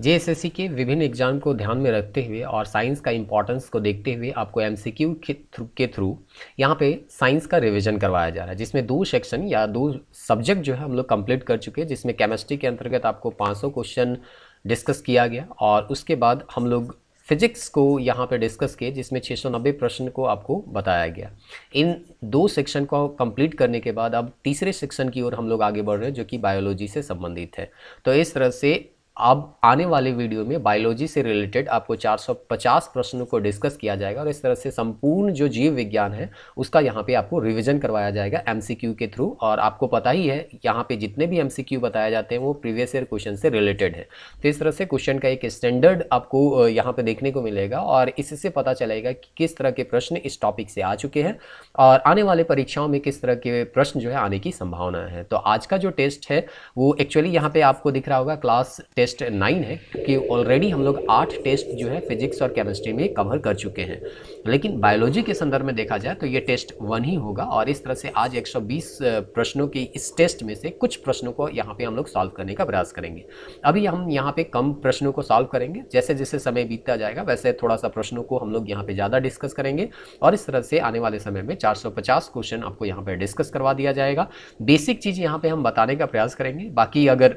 JSSC के विभिन्न exam को ध्यान में रखते हुए और साइंस का इम्पोर्टेंस को देखते हुए आपको एमसीक्यू के थ्रू के थ्रू यहाँ पे साइंस का रिवीजन करवाया जा रहा है जिसमें दो सेक्शन या दो सब्जेक्ट जो है हम लोग कंप्लीट कर चुके हैं जिसमें केमिस्ट्री के अंतर्गत आपको 500 क्वेश्चन डिस्कस किया गया और उसके बाद हम लोग फिजिक्स को यहाँ पर डिस्कस किए जिसमें छः प्रश्न को आपको बताया गया इन दो सेक्शन को कंप्लीट करने के बाद अब तीसरे सेक्शन की ओर हम लोग आगे बढ़ रहे हैं जो कि बायोलॉजी से संबंधित है तो इस तरह से अब आने वाले वीडियो में बायोलॉजी से रिलेटेड आपको 450 प्रश्नों को डिस्कस किया जाएगा और इस तरह से संपूर्ण जो जीव विज्ञान है उसका यहाँ पे आपको रिवीजन करवाया जाएगा एमसीक्यू के थ्रू और आपको पता ही है यहाँ पे जितने भी एमसीक्यू बताए जाते हैं वो प्रीवियस ईयर क्वेश्चन से रिलेटेड है तो इस तरह से क्वेश्चन का एक स्टैंडर्ड आपको यहाँ पर देखने को मिलेगा और इससे पता चलेगा कि किस तरह के प्रश्न इस टॉपिक से आ चुके हैं और आने वाले परीक्षाओं में किस तरह के प्रश्न जो है आने की संभावना है तो आज का जो टेस्ट है वो एक्चुअली यहाँ पर आपको दिख रहा होगा क्लास टेस्ट टेस्ट नाइन है कि ऑलरेडी हम लोग आठ टेस्ट जो है फिजिक्स और केमिस्ट्री में कवर कर चुके हैं लेकिन बायोलॉजी के संदर्भ में देखा जाए तो ये टेस्ट वन ही होगा और इस तरह से आज 120 प्रश्नों के इस टेस्ट में से कुछ प्रश्नों को यहाँ पे हम लोग सॉल्व करने का प्रयास करेंगे अभी हम यहाँ पे कम प्रश्नों को सॉल्व करेंगे जैसे जैसे समय बीतता जाएगा वैसे थोड़ा सा प्रश्नों को हम लोग यहाँ पर ज़्यादा डिस्कस करेंगे और इस तरह से आने वाले समय में चार क्वेश्चन आपको यहाँ पर डिस्कस करवा दिया जाएगा बेसिक चीज़ यहाँ पर हम बताने का प्रयास करेंगे बाकी अगर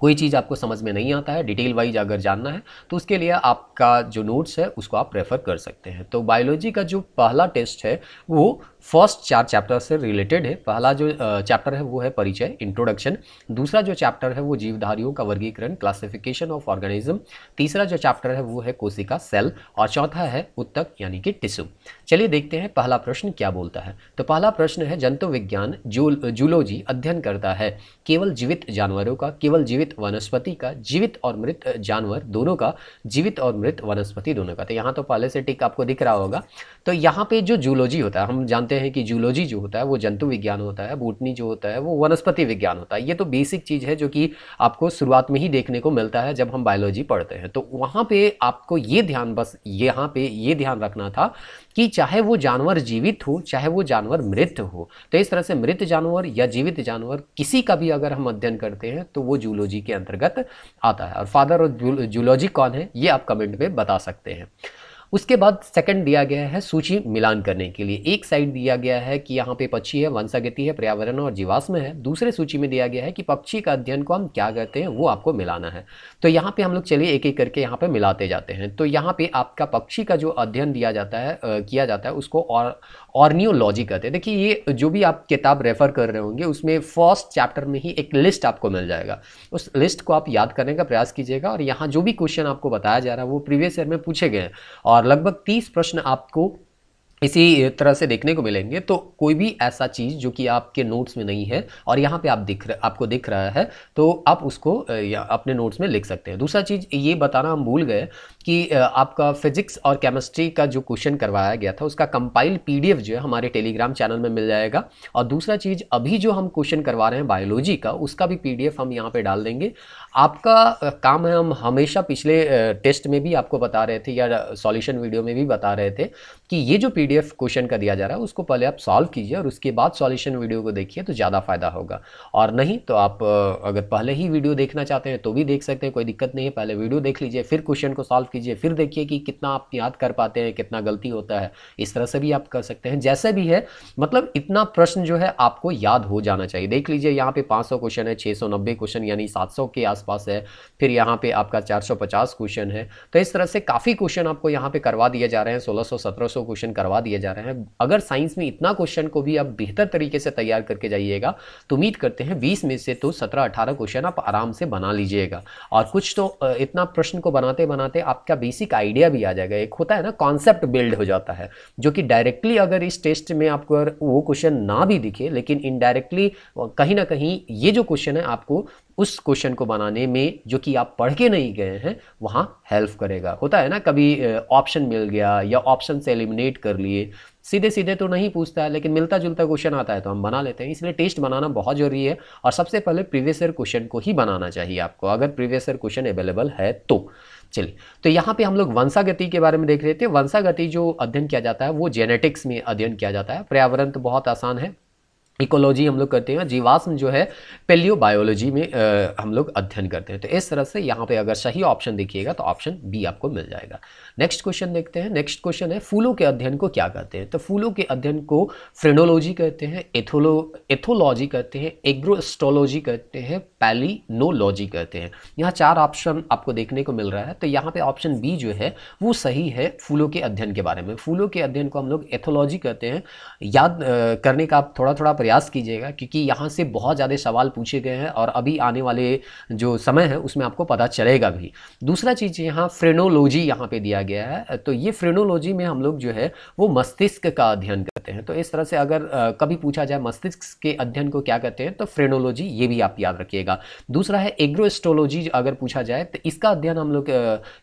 कोई चीज़ आपको समझ में नहीं आता है डिटेल वाइज अगर जानना है तो उसके लिए आपका जो नोट्स है उसको आप प्रेफर कर सकते हैं तो बायोलॉजी का जो पहला टेस्ट है वो फर्स्ट चार चैप्टर से रिलेटेड है पहला जो चैप्टर है वो है परिचय इंट्रोडक्शन दूसरा जो चैप्टर है वो जीवधारियों का वर्गीकरण क्लासिफिकेशन ऑफ ऑर्गेनिज्म तीसरा जो चैप्टर है वो है कोशिका सेल और चौथा है उत्तक यानी कि टिश्यू चलिए देखते हैं पहला प्रश्न क्या बोलता है तो पहला प्रश्न है जंतु विज्ञान जूलोजी जूलॉजी अध्ययन करता है केवल जीवित जानवरों का केवल जीवित वनस्पति का जीवित और मृत जानवर दोनों का जीवित और मृत वनस्पति दोनों का तो यहाँ तो पहले से टिक आपको दिख रहा होगा तो यहाँ पे जो जूलॉजी होता है हम जानते जानते हैं कि जूलॉजी जो होता है वो जंतु विज्ञान होता है बूटनी जो होता है वो वनस्पति विज्ञान होता है ये तो बेसिक चीज़ है जो कि आपको शुरुआत में ही देखने को मिलता है जब हम बायोलॉजी पढ़ते हैं तो वहाँ पर आपको ये ध्यान बस यहाँ पे ये ध्यान रखना था कि चाहे वो जानवर जीवित हो चाहे वो जानवर मृत हो तो इस तरह से मृत जानवर या जीवित जानवर किसी का भी अगर हम अध्ययन करते हैं तो वो जूलॉजी के अंतर्गत आता है और फादर और जूलॉजी कौन है ये आप कमेंट में बता सकते हैं उसके बाद सेकंड दिया गया है सूची मिलान करने के लिए एक साइड दिया गया है कि यहाँ पे पक्षी है वंशागति है पर्यावरण और जीवाश्म है दूसरे सूची में दिया गया है कि पक्षी का अध्ययन को हम क्या कहते हैं वो आपको मिलाना है तो यहाँ पे हम लोग चलिए एक एक करके यहाँ पे मिलाते जाते हैं तो यहाँ पे आपका पक्षी का जो अध्ययन दिया जाता है किया जाता है उसको और ऑर्नियोलॉजी कहते हैं देखिए ये जो भी आप किताब रेफर कर रहे होंगे उसमें फर्स्ट चैप्टर में ही एक लिस्ट आपको मिल जाएगा उस लिस्ट को आप याद करने का प्रयास कीजिएगा और यहाँ जो भी क्वेश्चन आपको बताया जा रहा है वो प्रीवियस ईयर में पूछे गए हैं और लगभग तीस प्रश्न आपको इसी तरह से देखने को मिलेंगे तो कोई भी ऐसा चीज़ जो कि आपके नोट्स में नहीं है और यहाँ पे आप दिख रहे आपको दिख रहा है तो आप उसको अपने नोट्स में लिख सकते हैं दूसरा चीज़ ये बताना हम भूल गए कि आपका फिजिक्स और केमिस्ट्री का जो क्वेश्चन करवाया गया था उसका कंपाइल पीडीएफ जो है हमारे टेलीग्राम चैनल में मिल जाएगा और दूसरा चीज़ अभी जो हम क्वेश्चन करवा रहे हैं बायोलॉजी का उसका भी पीडीएफ हम यहाँ पे डाल देंगे आपका काम है हम हमेशा पिछले टेस्ट में भी आपको बता रहे थे या सॉल्यूशन वीडियो में भी बता रहे थे कि ये जो पी क्वेश्चन का दिया जा रहा है उसको पहले आप सॉल्व कीजिए और उसके बाद सॉल्यूशन वीडियो को देखिए तो ज़्यादा फ़ायदा होगा और नहीं तो आप अगर पहले ही वीडियो देखना चाहते हैं तो भी देख सकते हैं कोई दिक्कत नहीं है पहले वीडियो देख लीजिए फिर क्वेश्चन को सॉल्व कीजिए फिर देखिए कि कितना आप याद कर पाते हैं कितना गलती होता है इस तरह से भी आप कर सकते हैं जैसे भी है मतलब इतना प्रश्न जो है आपको याद हो जाना चाहिए देख लीजिए यहाँ पे 500 क्वेश्चन है 690 क्वेश्चन यानी 700 के आसपास है फिर यहाँ पे आपका 450 क्वेश्चन है तो इस तरह से काफ़ी क्वेश्चन आपको यहाँ पे करवा दिए जा रहे हैं सोलह सौ क्वेश्चन करवा दिए जा रहे हैं अगर साइंस में इतना क्वेश्चन को भी आप बेहतर तरीके से तैयार करके जाइएगा तो उम्मीद करते हैं बीस में से तो सत्रह अठारह क्वेश्चन आप आराम से बना लीजिएगा और कुछ तो इतना प्रश्न को बनाते बनाते आप आपका बेसिक आइडिया भी आ जाएगा एक होता है ना कॉन्सेप्ट बिल्ड हो जाता है जो कि डायरेक्टली अगर इस टेस्ट में आपको वो क्वेश्चन ना भी दिखे लेकिन इनडायरेक्टली कहीं ना कहीं ये जो क्वेश्चन है आपको उस क्वेश्चन को बनाने में जो कि आप पढ़ के नहीं गए हैं वहाँ हेल्प करेगा होता है ना कभी ऑप्शन मिल गया या ऑप्शन से एलिमिनेट कर लिए सीधे सीधे तो नहीं पूछता है लेकिन मिलता जुलता क्वेश्चन आता है तो हम बना लेते हैं इसलिए टेस्ट बनाना बहुत जरूरी है और सबसे पहले प्रीवियस ईयर क्वेश्चन को ही बनाना चाहिए आपको अगर प्रीवियस ईयर क्वेश्चन अवेलेबल है तो चलिए तो यहाँ पे हम लोग वंशागति के बारे में देख रहे थे वंशागति जो अध्ययन किया जाता है वो जेनेटिक्स में अध्ययन किया जाता है पर्यावरण तो बहुत आसान है इकोलॉजी हम लोग करते हैं जीवाश्म जो है पेलियो बायोलॉजी में आ, हम लोग अध्ययन करते हैं तो इस तरह से यहाँ पे अगर सही ऑप्शन देखिएगा तो ऑप्शन बी आपको मिल जाएगा नेक्स्ट क्वेश्चन देखते हैं नेक्स्ट क्वेश्चन है फूलों के अध्ययन को क्या कहते हैं तो फूलों के अध्ययन को फ्रेनोलॉजी कहते हैं एथोलो एथोलॉजी कहते हैं एग्रोस्टोलॉजी कहते हैं पैलिनोलॉजी कहते हैं यहाँ चार ऑप्शन आपको देखने को मिल रहा है तो यहाँ पे ऑप्शन बी जो है वो सही है फूलों के अध्ययन के बारे में फूलों के अध्ययन को हम लोग एथोलॉजी कहते हैं याद करने का आप थोड़ा थोड़ा प्रयास कीजिएगा क्योंकि यहाँ से बहुत ज़्यादा सवाल पूछे गए हैं और अभी आने वाले जो समय है उसमें आपको पता चलेगा भी दूसरा चीज़ यहाँ फ्रेनोलॉजी यहाँ पे दिया गया है तो ये फ्रेनोलॉजी में हम लोग जो है वो मस्तिष्क का अध्ययन करते हैं तो इस तरह से अगर कभी पूछा जाए मस्तिष्क के अध्ययन को क्या कहते हैं तो फ्रेनोलॉजी ये भी आप याद रखिएगा दूसरा है एग्रोस्ट्रोलॉजी अगर पूछा जाए तो इसका अध्ययन हम लोग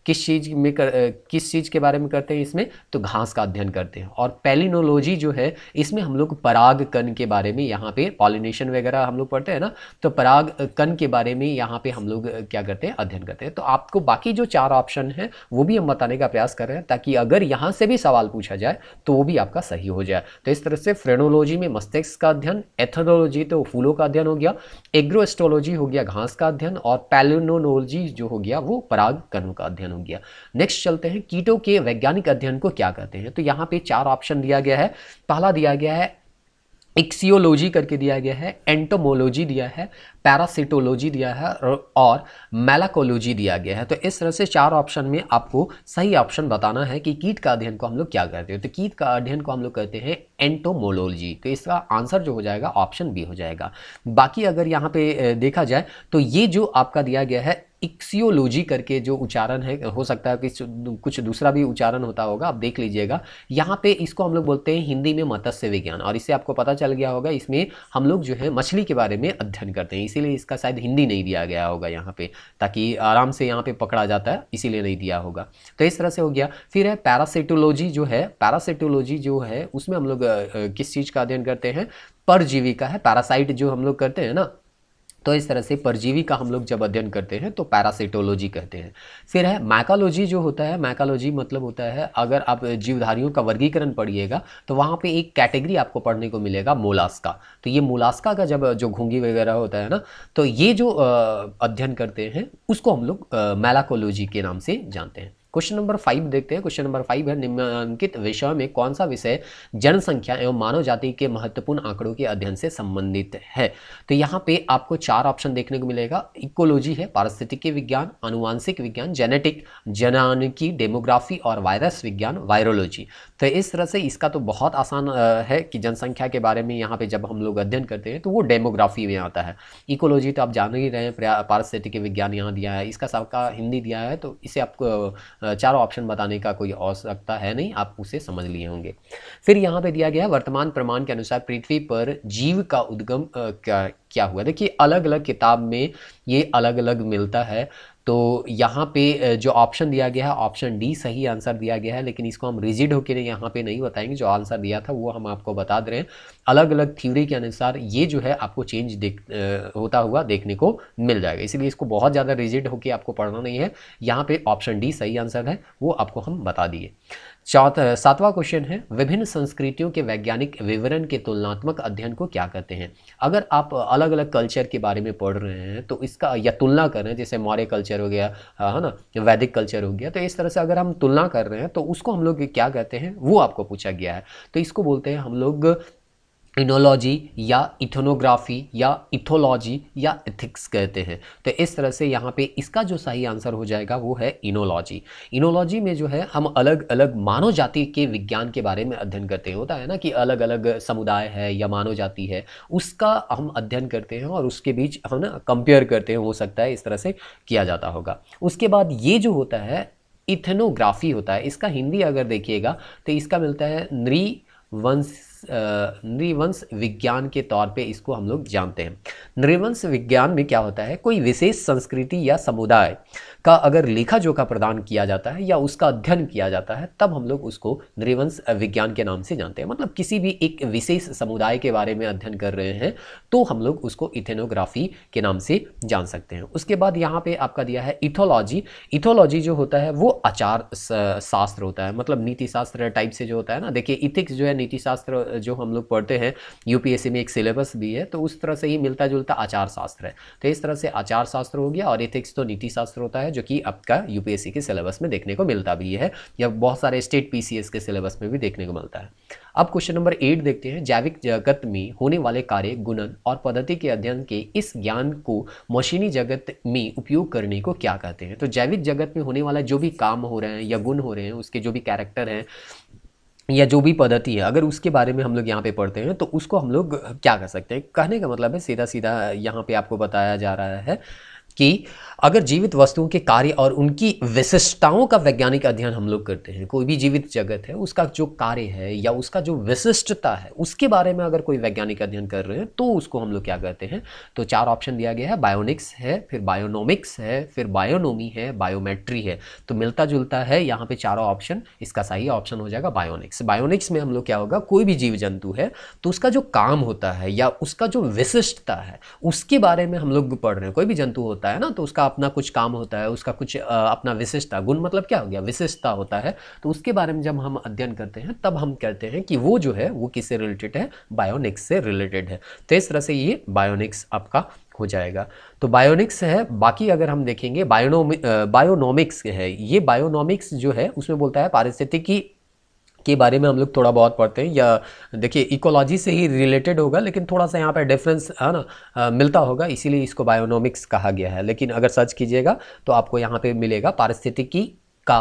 किस चीज़ में कर किस चीज़ के बारे में करते हैं इसमें तो घास का अध्ययन करते हैं और पेलिनोलॉजी जो है इसमें हम लोग पराग कन के बारे में यहाँ पे पॉलिनेशन वगैरह हम लोग पढ़ते हैं ना तो पराग कन के बारे में यहाँ पे हम लोग क्या करते हैं अध्ययन करते हैं तो आपको बाकी जो चार ऑप्शन है वो भी हम बताने का प्रयास कर रहे हैं ताकि अगर यहाँ से भी सवाल पूछा जाए तो वो भी आपका सही हो जाए तो इस तरह से फ्रेनोलॉजी में मस्तिष्क का अध्ययन एथनोलॉजी तो फूलों का अध्ययन हो गया एग्रोएस्ट्रोलॉजी हो गया घास का अध्ययन और पैलोनोलॉजी जो हो गया वो पराग कर्म का अध्ययन हो गया नेक्स्ट चलते हैं कीटों के वैज्ञानिक अध्ययन को क्या कहते हैं तो यहाँ पे चार ऑप्शन दिया गया है पहला दिया गया है एक्सियोलॉजी करके दिया गया है एंटोमोलॉजी दिया है पैरासिटोलॉजी दिया है और मेलाकोलॉजी दिया गया है तो इस तरह से चार ऑप्शन में आपको सही ऑप्शन बताना है कि कीट का अध्ययन को हम लोग क्या करते हैं तो कीट का अध्ययन को हम लोग कहते हैं एंटोमोलॉजी तो इसका आंसर जो हो जाएगा ऑप्शन बी हो जाएगा बाकी अगर यहाँ पे देखा जाए तो ये जो आपका दिया गया है इक्सियोलॉजी करके जो उच्चारण है हो सकता है कि कुछ दूसरा भी उच्चारण होता होगा आप देख लीजिएगा यहाँ पे इसको हम लोग बोलते हैं हिंदी में मत्स्य विज्ञान और इससे आपको पता चल गया होगा इसमें हम लोग जो है मछली के बारे में अध्ययन करते हैं इसीलिए इसका शायद हिंदी नहीं दिया गया होगा यहाँ पे ताकि आराम से यहाँ पे पकड़ा जाता है इसीलिए नहीं दिया होगा तो इस तरह से हो गया फिर है पैरासिटोलॉजी जो है पैरासिटोलॉजी जो है उसमें हम लोग किस चीज़ का अध्ययन करते हैं परजीवी का है पैरासाइट जो हम लोग करते हैं ना तो इस तरह से परजीवी का हम लोग जब अध्ययन करते हैं तो पैरासिटोलॉजी कहते हैं फिर है मैकालोजी जो होता है मैकालोजी मतलब होता है अगर आप जीवधारियों का वर्गीकरण पढ़िएगा तो वहाँ पे एक कैटेगरी आपको पढ़ने को मिलेगा मोलास्का तो ये मोलास्का का जब जो घूंगी वगैरह होता है ना तो ये जो अध्ययन करते हैं उसको हम लोग मैलाकोलॉजी के नाम से जानते हैं क्वेश्चन नंबर फाइव देखते हैं क्वेश्चन नंबर फाइव है निम्नलिखित विषय में कौन सा विषय जनसंख्या एवं मानव जाति के महत्वपूर्ण आंकड़ों के अध्ययन से संबंधित है तो यहाँ पे आपको चार ऑप्शन देखने को मिलेगा इकोलॉजी है पारिस्थितिकी विज्ञान अनुवांशिक विज्ञान जेनेटिक जनानकी डेमोग्राफी और वायरस विज्ञान वायरोलॉजी तो इस तरह से इसका तो बहुत आसान है कि जनसंख्या के बारे में यहाँ पे जब हम लोग अध्ययन करते हैं तो वो डेमोग्राफी में आता है इकोलॉजी तो आप जान ही रहे हैं पारिस्थितिकी विज्ञान यहाँ दिया है इसका सबका हिंदी दिया है तो इसे आपको चारों ऑप्शन बताने का कोई आवश्यकता है नहीं आप उसे समझ लिए होंगे फिर यहाँ पे दिया गया वर्तमान प्रमाण के अनुसार पृथ्वी पर जीव का उद्गम क्या क्या हुआ देखिए अलग अलग किताब में ये अलग अलग मिलता है तो यहाँ पे जो ऑप्शन दिया गया है ऑप्शन डी सही आंसर दिया गया है लेकिन इसको हम रिजिड होकर यहाँ पे नहीं बताएंगे जो आंसर दिया था वो हम आपको बता दे रहे हैं अलग अलग थ्योरी के अनुसार ये जो है आपको चेंज देख होता हुआ देखने को मिल जाएगा इसलिए इसको बहुत ज़्यादा रिजिड होकर आपको पढ़ना नहीं है यहाँ पर ऑप्शन डी सही आंसर है वो आपको हम बता दिए चौथा सातवां क्वेश्चन है विभिन्न संस्कृतियों के वैज्ञानिक विवरण के तुलनात्मक अध्ययन को क्या कहते हैं अगर आप अलग अलग कल्चर के बारे में पढ़ रहे हैं तो इसका या तुलना कर रहे हैं जैसे मौर्य कल्चर हो गया है ना वैदिक कल्चर हो गया तो इस तरह से अगर हम तुलना कर रहे हैं तो उसको हम लोग क्या कहते हैं वो आपको पूछा गया है तो इसको बोलते हैं हम लोग इनोलॉजी या इथोनोग्राफी या इथोलॉजी या इथिक्स कहते हैं तो इस तरह से यहाँ पे इसका जो सही आंसर हो जाएगा वो है इनोलॉजी इनोलॉजी में जो है हम अलग अलग मानव जाति के विज्ञान के बारे में अध्ययन करते हैं होता है ना कि अलग अलग समुदाय है या मानव जाति है उसका हम अध्ययन करते हैं और उसके बीच हम ना कंपेयर करते हैं हो सकता है इस तरह से किया जाता होगा उसके बाद ये जो होता है इथनोग्राफी होता है इसका हिंदी अगर देखिएगा तो इसका मिलता है नृ वंश नृवंश विज्ञान के तौर पे इसको हम लोग जानते हैं नृवंश विज्ञान में क्या होता है कोई विशेष संस्कृति या समुदाय का अगर लेखा जोखा प्रदान किया जाता है या उसका अध्ययन किया जाता है तब हम लोग उसको नृवंश विज्ञान के नाम से जानते हैं मतलब किसी भी एक विशेष समुदाय के बारे में अध्ययन कर रहे हैं तो हम लोग उसको इथेनोग्राफी के नाम से जान सकते हैं उसके बाद यहाँ पे आपका दिया है इथोलॉजी इथोलॉजी जो होता है वो आचार शास्त्र होता है मतलब नीति शास्त्र टाइप से जो होता है ना देखिए इथिक्स जो है नीति शास्त्र जो हम लोग पढ़ते हैं यूपीएससी में एक सिलेबस भी है तो उस तरह से ही मिलता जुलता आचार शास्त्र है तो इस तरह से आचार शास्त्र हो गया और एथिक्स तो नीति शास्त्र होता है जो कि आपका यूपीएससी के सिलेबस में देखने को मिलता भी है या बहुत सारे स्टेट पीसीएस के सिलेबस में भी देखने को मिलता है अब क्वेश्चन नंबर एट देखते हैं जैविक जगत में होने वाले कार्य गुणन और पद्धति के अध्ययन के इस ज्ञान को मशीनी जगत में उपयोग करने को क्या कहते हैं तो जैविक जगत में होने वाला जो भी काम हो रहे हैं या गुण हो रहे हैं उसके जो भी कैरेक्टर हैं या जो भी पद्धति है अगर उसके बारे में हम लोग यहाँ पे पढ़ते हैं तो उसको हम लोग क्या कर सकते हैं कहने का मतलब है सीधा सीधा यहाँ पे आपको बताया जा रहा है कि अगर जीवित वस्तुओं के कार्य और उनकी विशिष्टताओं का वैज्ञानिक अध्ययन हम लोग करते हैं कोई भी जीवित जगत है उसका जो कार्य है या उसका जो विशिष्टता है उसके बारे में अगर कोई वैज्ञानिक अध्ययन कर रहे हैं तो उसको हम लोग क्या कहते हैं तो चार ऑप्शन दिया गया है बायोनिक्स है फिर बायोनोमिक्स है फिर बायोनोमी है बायोमेट्री है तो मिलता जुलता है यहाँ पर चारों ऑप्शन इसका सही ऑप्शन हो जाएगा बायोनिक्स बायोनिक्स में हम लोग क्या होगा कोई भी जीव जंतु है तो उसका जो काम होता है या उसका जो विशिष्टता है उसके बारे में हम लोग पढ़ रहे हैं कोई भी जंतु होता होता है ना तो उसका अपना कुछ काम होता है उसका कुछ अपना विशिष्टता गुण मतलब क्या हो गया विशिष्टता होता है तो उसके बारे में जब हम अध्ययन करते हैं तब हम कहते हैं कि वो जो है वो किससे रिलेटेड है बायोनिक्स से रिलेटेड है तो इस तरह से ये बायोनिक्स आपका हो जाएगा तो बायोनिक्स है बाकी अगर हम देखेंगे बायोनोमिक बायोनॉमिक्स है ये बायोनॉमिक्स जो है उसमें बोलता है पारिस्थितिकी के बारे में हम लोग थोड़ा बहुत पढ़ते हैं या देखिए इकोलॉजी से ही रिलेटेड होगा लेकिन थोड़ा सा यहाँ पर डिफरेंस है ना मिलता होगा इसीलिए इसको बायोनॉमिक्स कहा गया है लेकिन अगर सर्च कीजिएगा तो आपको यहाँ पर मिलेगा पारिस्थितिकी का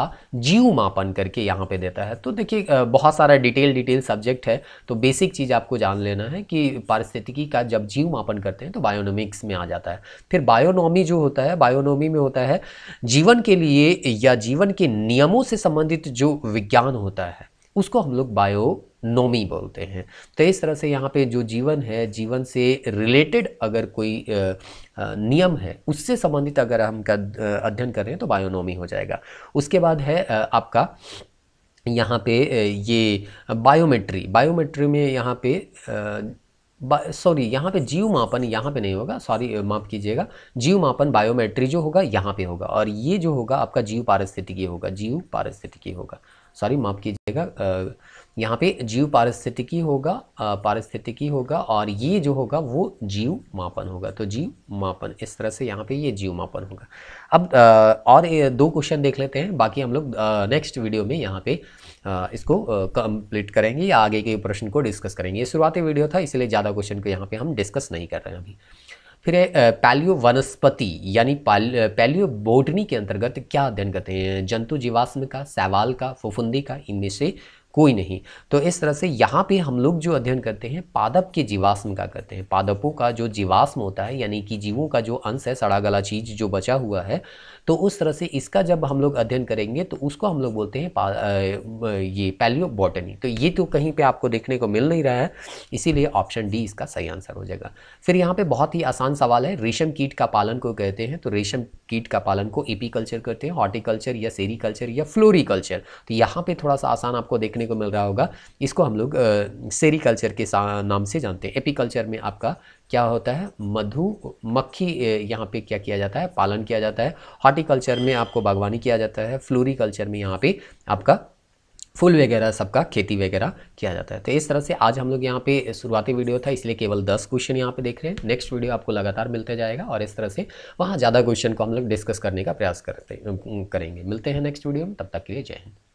जीव मापन करके यहाँ पे देता है तो देखिए बहुत सारा डिटेल डिटेल सब्जेक्ट है तो बेसिक चीज़ आपको जान लेना है कि पारिस्थितिकी का जब जीव मापन करते हैं तो बायोनॉमिक्स में आ जाता है फिर बायोनॉमी जो होता है बायोनॉमी में होता है जीवन के लिए या जीवन के नियमों से संबंधित जो विज्ञान होता है उसको हम लोग बायोनोमी बोलते हैं तो इस तरह से यहाँ पे जो जीवन है जीवन से रिलेटेड अगर कोई नियम है उससे संबंधित अगर हम का अध्ययन कर रहे हैं तो बायोनोमी हो जाएगा उसके बाद है आपका यहाँ पे ये बायोमेट्री बायोमेट्री में यहाँ पे सॉरी यहाँ पे जीव मापन यहाँ पे नहीं होगा सॉरी माफ कीजिएगा जीव मापन बायोमेट्री जो होगा यहाँ पे होगा और ये जो होगा आपका जीव पारिस्थितिकी होगा जीव पारिस्थितिकी होगा सॉरी माफ़ कीजिएगा यहाँ पे जीव पारिस्थितिकी होगा पारिस्थितिकी होगा और ये जो होगा वो जीव मापन होगा तो जीव मापन इस तरह से यहाँ पे ये जीव मापन होगा अब आ, और दो क्वेश्चन देख लेते हैं बाकी हम लोग नेक्स्ट वीडियो में यहाँ पे आ, इसको कंप्लीट करेंगे या आगे के प्रश्न को डिस्कस करेंगे ये शुरुआती वीडियो था इसलिए ज़्यादा क्वेश्चन को यहाँ पे हम डिस्कस नहीं कर रहे हैं अभी फिर पैलियो वनस्पति यानी पैलियो बोटनी के अंतर्गत क्या अध्ययन करते हैं जंतु जीवाश्म का सैवाल का फुफुंदी का इनमें से कोई नहीं तो इस तरह से यहाँ पे हम लोग जो अध्ययन करते हैं पादप के जीवाश्म का करते हैं पादपों का जो जीवाश्म होता है यानी कि जीवों का जो अंश है सड़ा गला चीज जो बचा हुआ है तो उस तरह से इसका जब हम लोग अध्ययन करेंगे तो उसको हम लोग बोलते हैं ये पैलियो बॉटनी तो ये तो कहीं पे आपको देखने को मिल नहीं रहा है इसीलिए ऑप्शन डी इसका सही आंसर हो जाएगा फिर यहाँ पे बहुत ही आसान सवाल है रेशम कीट का पालन को कहते हैं तो रेशम कीट का पालन को एपीकल्चर करते हैं हॉर्टिकल्चर या सेरीकल्चर या फ्लोरिकल्चर तो यहाँ पर थोड़ा सा आसान आपको देखने को मिल रहा होगा इसको हम लोग सेरीकल्चर के नाम से जानते हैं एपीकल्चर में आपका क्या होता है मधु मक्खी यहाँ पे क्या किया जाता है पालन किया जाता है हॉर्टिकल्चर में आपको बागवानी किया जाता है फ्लोरिकल्चर में यहाँ पे आपका फूल वगैरह सबका खेती वगैरह किया जाता है तो इस तरह से आज हम लोग यहाँ पे शुरुआती वीडियो था इसलिए केवल दस क्वेश्चन यहाँ पे देख रहे हैं नेक्स्ट वीडियो आपको लगातार मिलते जाएगा और इस तरह से वहाँ ज़्यादा क्वेश्चन को हम लोग डिस्कस करने का प्रयास करते करेंगे मिलते हैं नेक्स्ट वीडियो में तब तक के लिए जय हिंद